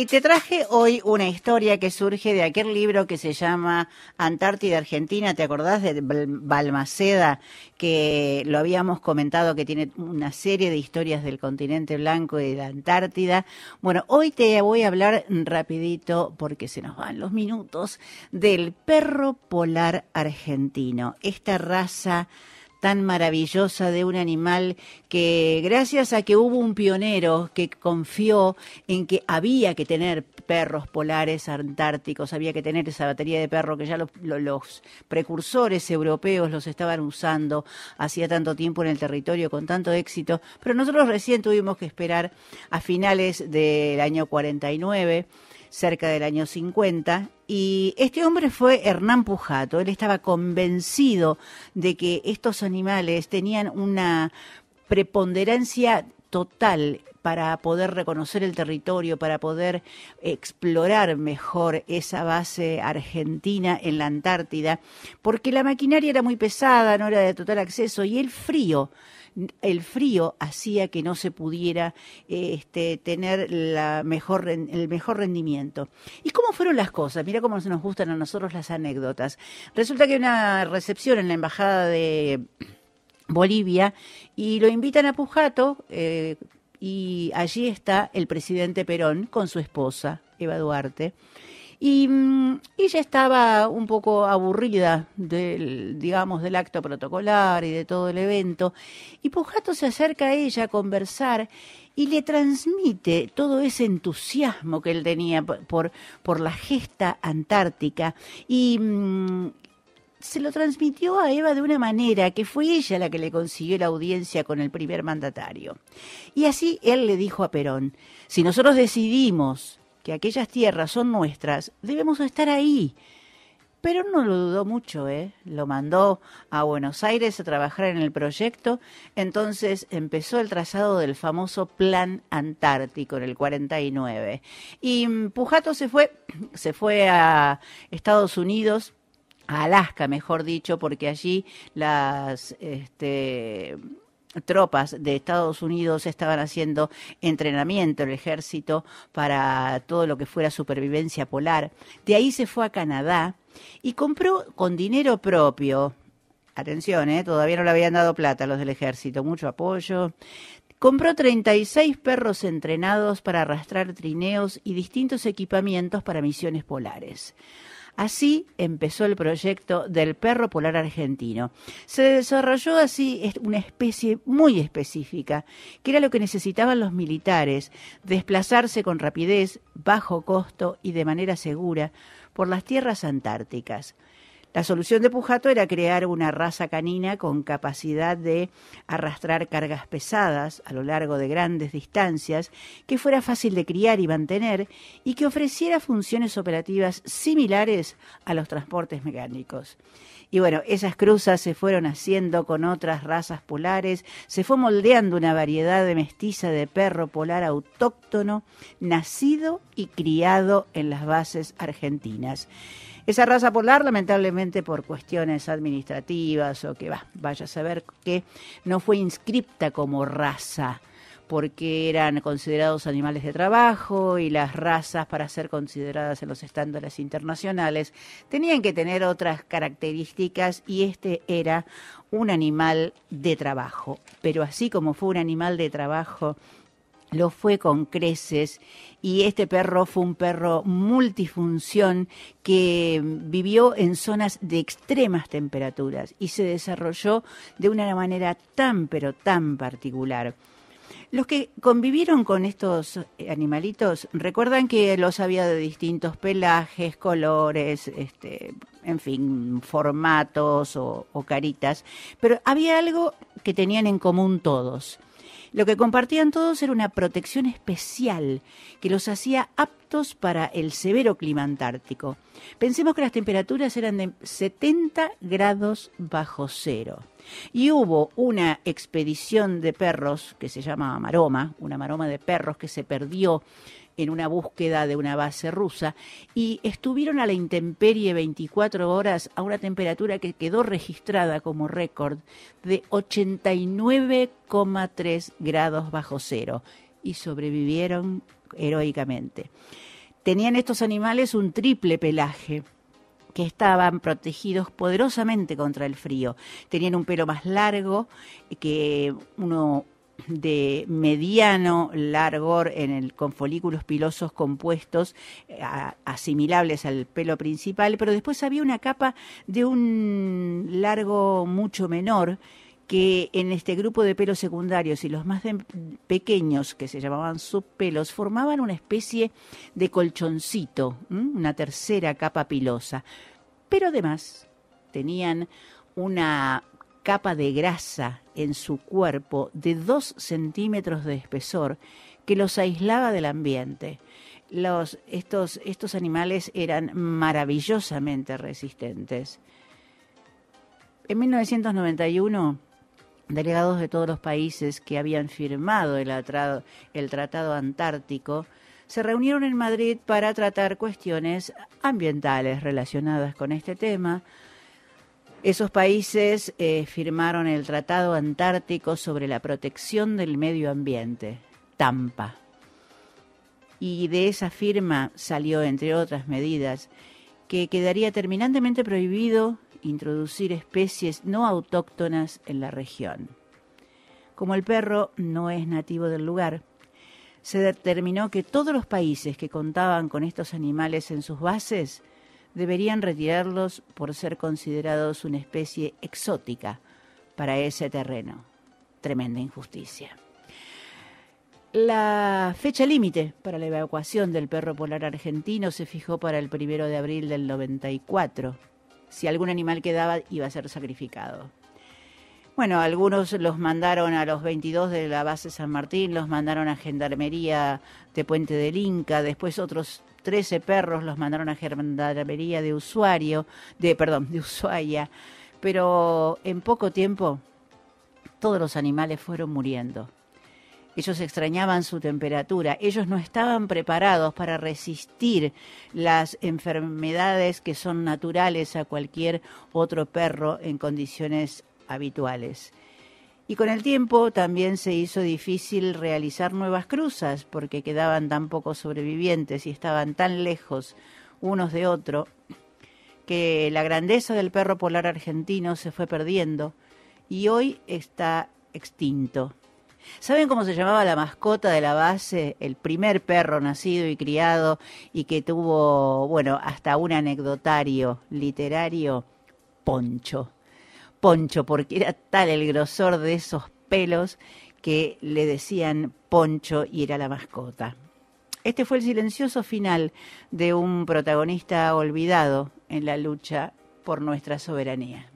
Y te traje hoy una historia que surge de aquel libro que se llama Antártida Argentina, ¿te acordás de Balmaceda? Que lo habíamos comentado que tiene una serie de historias del continente blanco y de la Antártida. Bueno, hoy te voy a hablar rapidito, porque se nos van los minutos, del perro polar argentino, esta raza tan maravillosa de un animal que gracias a que hubo un pionero que confió en que había que tener perros polares antárticos, había que tener esa batería de perro que ya los, los precursores europeos los estaban usando hacía tanto tiempo en el territorio con tanto éxito, pero nosotros recién tuvimos que esperar a finales del año 49 cerca del año 50, y este hombre fue Hernán Pujato. Él estaba convencido de que estos animales tenían una preponderancia total para poder reconocer el territorio, para poder explorar mejor esa base argentina en la Antártida, porque la maquinaria era muy pesada, no era de total acceso, y el frío, el frío hacía que no se pudiera este, tener el mejor rendimiento. ¿Y cómo fueron las cosas? Mira cómo nos gustan a nosotros las anécdotas. Resulta que una recepción en la Embajada de Bolivia, y lo invitan a Pujato, eh, y allí está el presidente Perón con su esposa, Eva Duarte. Y mm, ella estaba un poco aburrida del, digamos, del acto protocolar y de todo el evento. Y Pujato se acerca a ella a conversar y le transmite todo ese entusiasmo que él tenía por, por la gesta antártica y, mm, se lo transmitió a Eva de una manera que fue ella la que le consiguió la audiencia con el primer mandatario. Y así él le dijo a Perón, si nosotros decidimos que aquellas tierras son nuestras, debemos estar ahí. Perón no lo dudó mucho, ¿eh? Lo mandó a Buenos Aires a trabajar en el proyecto. Entonces empezó el trazado del famoso Plan Antártico en el 49. Y mm, Pujato se fue, se fue a Estados Unidos a Alaska, mejor dicho, porque allí las este, tropas de Estados Unidos estaban haciendo entrenamiento, el ejército, para todo lo que fuera supervivencia polar. De ahí se fue a Canadá y compró con dinero propio, atención, ¿eh? todavía no le habían dado plata a los del ejército, mucho apoyo, Compró 36 perros entrenados para arrastrar trineos y distintos equipamientos para misiones polares. Así empezó el proyecto del perro polar argentino. Se desarrolló así una especie muy específica, que era lo que necesitaban los militares, desplazarse con rapidez, bajo costo y de manera segura por las tierras antárticas. La solución de Pujato era crear una raza canina con capacidad de arrastrar cargas pesadas a lo largo de grandes distancias, que fuera fácil de criar y mantener y que ofreciera funciones operativas similares a los transportes mecánicos. Y bueno, esas cruzas se fueron haciendo con otras razas polares, se fue moldeando una variedad de mestiza de perro polar autóctono, nacido y criado en las bases argentinas. Esa raza polar lamentablemente por cuestiones administrativas o que vayas vaya a saber que no fue inscripta como raza porque eran considerados animales de trabajo y las razas para ser consideradas en los estándares internacionales tenían que tener otras características y este era un animal de trabajo. Pero así como fue un animal de trabajo lo fue con creces y este perro fue un perro multifunción que vivió en zonas de extremas temperaturas y se desarrolló de una manera tan pero tan particular. Los que convivieron con estos animalitos recuerdan que los había de distintos pelajes, colores, este, en fin, formatos o, o caritas, pero había algo que tenían en común todos lo que compartían todos era una protección especial que los hacía aptos para el severo clima antártico. Pensemos que las temperaturas eran de 70 grados bajo cero. Y hubo una expedición de perros que se llamaba Maroma, una maroma de perros que se perdió en una búsqueda de una base rusa y estuvieron a la intemperie 24 horas a una temperatura que quedó registrada como récord de 89,3 grados bajo cero y sobrevivieron heroicamente. Tenían estos animales un triple pelaje que estaban protegidos poderosamente contra el frío. Tenían un pelo más largo que uno de mediano largo en el, con folículos pilosos compuestos eh, asimilables al pelo principal, pero después había una capa de un largo mucho menor que en este grupo de pelos secundarios y los más pequeños, que se llamaban subpelos, formaban una especie de colchoncito, una tercera capa pilosa. Pero además tenían una capa de grasa en su cuerpo de dos centímetros de espesor que los aislaba del ambiente. estos, animales eran maravillosamente resistentes. En 1991, delegados de todos los países que habían firmado el Tratado Antártico se reunieron en Madrid para tratar cuestiones ambientales relacionadas con este tema, esos países eh, firmaron el Tratado Antártico sobre la protección del medio ambiente, Tampa. Y de esa firma salió, entre otras medidas, que quedaría terminantemente prohibido introducir especies no autóctonas en la región. Como el perro no es nativo del lugar, se determinó que todos los países que contaban con estos animales en sus bases deberían retirarlos por ser considerados una especie exótica para ese terreno. Tremenda injusticia. La fecha límite para la evacuación del perro polar argentino se fijó para el primero de abril del 94. Si algún animal quedaba, iba a ser sacrificado. Bueno, algunos los mandaron a los 22 de la base San Martín, los mandaron a Gendarmería de Puente del Inca, después otros 13 perros los mandaron a Gendarmería de Usuario, de perdón, de Ushuaia, pero en poco tiempo todos los animales fueron muriendo. Ellos extrañaban su temperatura, ellos no estaban preparados para resistir las enfermedades que son naturales a cualquier otro perro en condiciones habituales. Y con el tiempo también se hizo difícil realizar nuevas cruzas porque quedaban tan pocos sobrevivientes y estaban tan lejos unos de otro que la grandeza del perro polar argentino se fue perdiendo y hoy está extinto. ¿Saben cómo se llamaba la mascota de la base? El primer perro nacido y criado y que tuvo, bueno, hasta un anecdotario literario, Poncho. Poncho, porque era tal el grosor de esos pelos que le decían Poncho y era la mascota. Este fue el silencioso final de un protagonista olvidado en la lucha por nuestra soberanía.